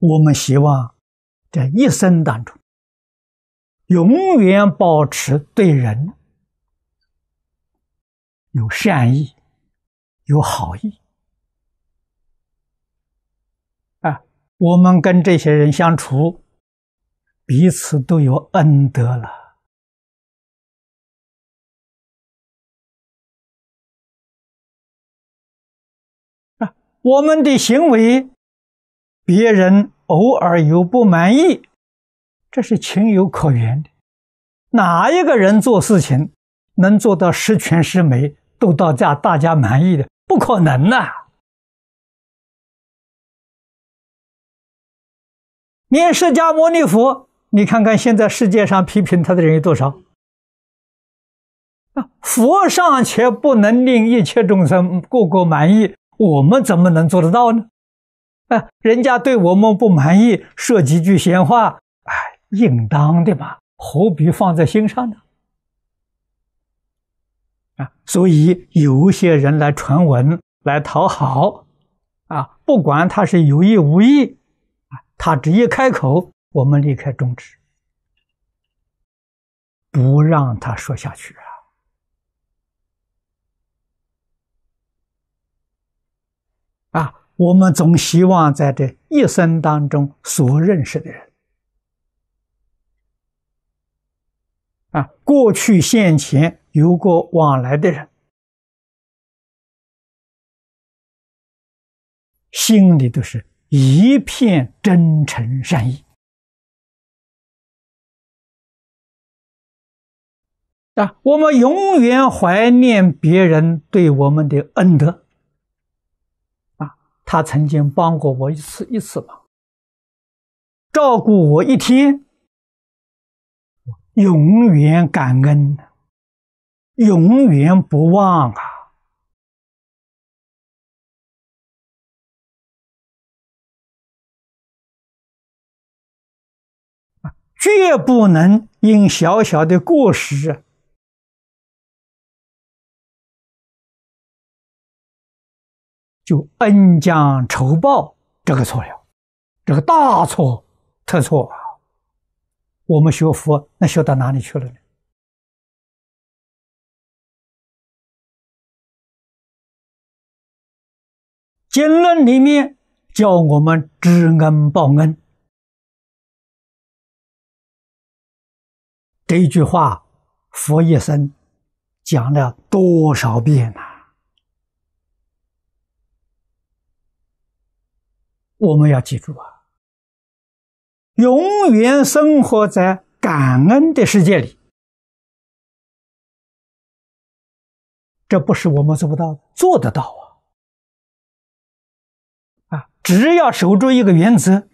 我们希望，在一生当中，永远保持对人有善意、有好意。啊，我们跟这些人相处，彼此都有恩德了。啊，我们的行为。别人偶尔有不满意，这是情有可原的。哪一个人做事情能做到十全十美、都到家大家满意的？不可能呐！念释迦牟尼佛，你看看现在世界上批评他的人有多少？啊，佛尚且不能令一切众生个个满意，我们怎么能做得到呢？哎，人家对我们不满意，说几句闲话，哎，应当的嘛，何必放在心上呢？啊，所以有一些人来传闻，来讨好，啊，不管他是有意无意，啊，他只一开口，我们立刻终止，不让他说下去啊。我们总希望在这一生当中所认识的人，啊，过去、现前有过往来的人，心里都是一片真诚善意。啊，我们永远怀念别人对我们的恩德。他曾经帮过我一次一次忙，照顾我一天，永远感恩，永远不忘啊！绝不能因小小的过失。就恩将仇报，这个错了，这个大错特错啊！我们学佛那学到哪里去了呢？经论里面教我们知恩报恩，这句话，佛一生讲了多少遍了？我们要记住啊，永远生活在感恩的世界里。这不是我们做不到，做得到啊！啊，只要守住一个原则：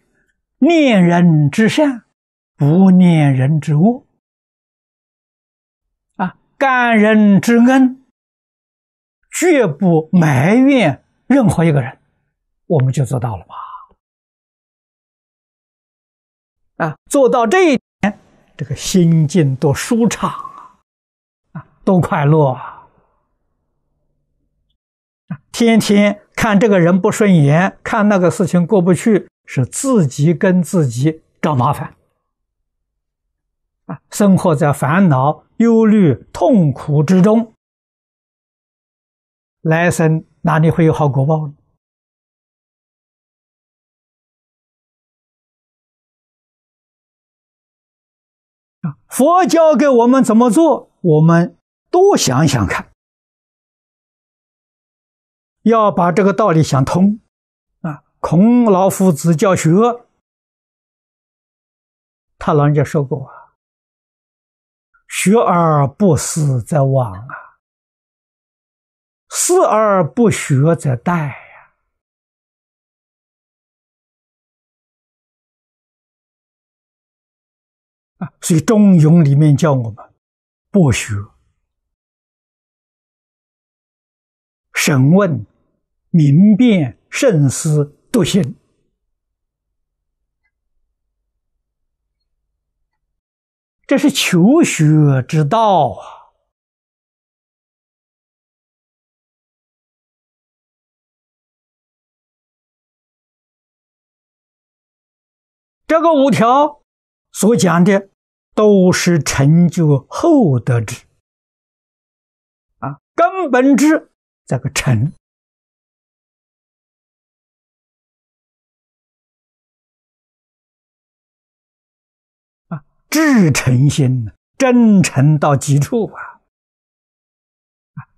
念人之善，不念人之恶；啊，感人之恩，绝不埋怨任何一个人，我们就做到了吧。啊，做到这一点，这个心境多舒畅啊，啊，多快乐啊！天天看这个人不顺眼，看那个事情过不去，是自己跟自己找麻烦啊！生活在烦恼、忧虑、痛苦之中，来生哪里会有好果报呢？佛教给我们怎么做，我们多想想看，要把这个道理想通啊。孔老夫子教学，他老人家说过啊：“学而不思则罔啊，思而不学则殆。”所以《中庸》里面教我们：博学、审问、明辨、慎思、笃行，这是求学之道啊。这个五条所讲的。都是成就厚德之，啊，根本之这个成，啊，至诚心真诚到极处啊，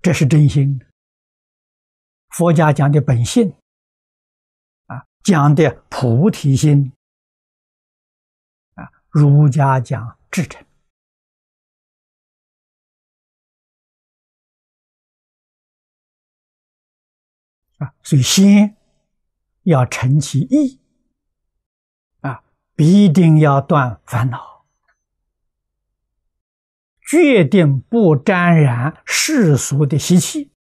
这是真心。佛家讲的本性，啊，讲的菩提心，啊，儒家讲。至诚啊，所以先要成其意啊，必定要断烦恼，决定不沾染世俗的习气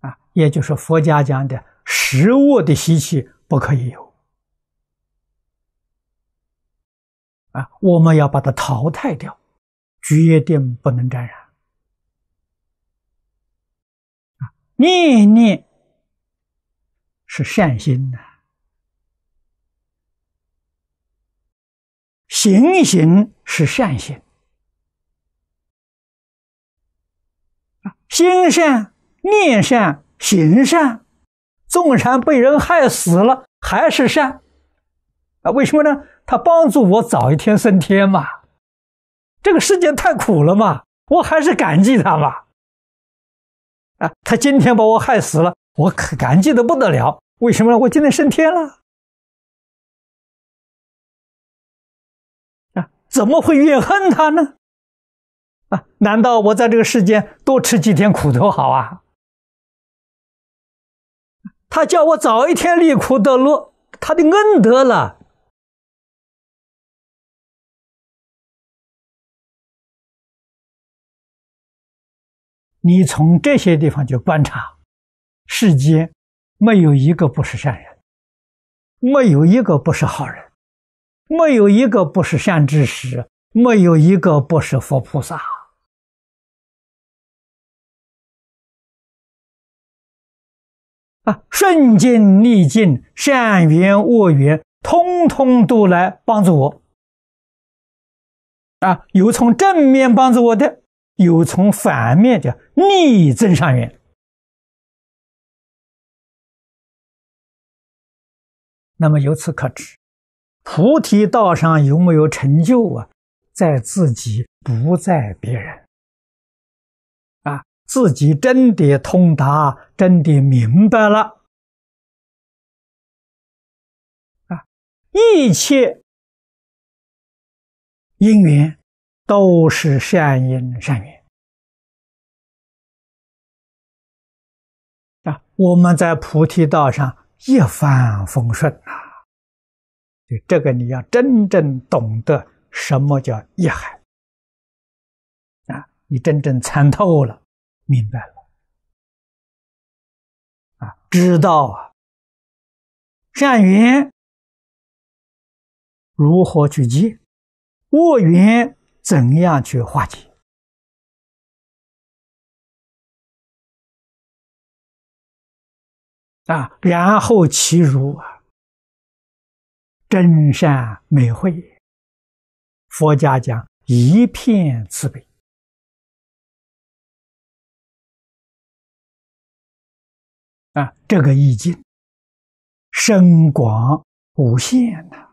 啊，也就是佛家讲的食物的习气不可以有。啊，我们要把它淘汰掉，决定不能沾染。啊，念念是善心的，行行是善心。啊，心善、念善、行善，纵然被人害死了，还是善。啊，为什么呢？他帮助我早一天升天嘛，这个世界太苦了嘛，我还是感激他嘛。啊，他今天把我害死了，我可感激的不得了。为什么呢？我今天升天了。啊，怎么会怨恨他呢？啊，难道我在这个世间多吃几天苦头好啊？他叫我早一天离苦得乐，他的恩德了。你从这些地方就观察，世间没有一个不是善人，没有一个不是好人，没有一个不是善知识，没有一个不是佛菩萨。啊，顺境逆境、善缘恶缘，通通都来帮助我。啊，有从正面帮助我的。有从反面的逆增上缘，那么由此可知，菩提道上有没有成就啊？在自己，不在别人。啊，自己真的通达，真的明白了，啊，一切因缘。都是善因善缘啊！我们在菩提道上一帆风顺啊！就这个你要真正懂得什么叫一海啊！你真正参透了，明白了啊，知道啊，善缘如何去接，恶缘。怎样去化解？啊，然后其如啊，真善美慧，佛家讲一片慈悲啊，这个意境深广无限呐。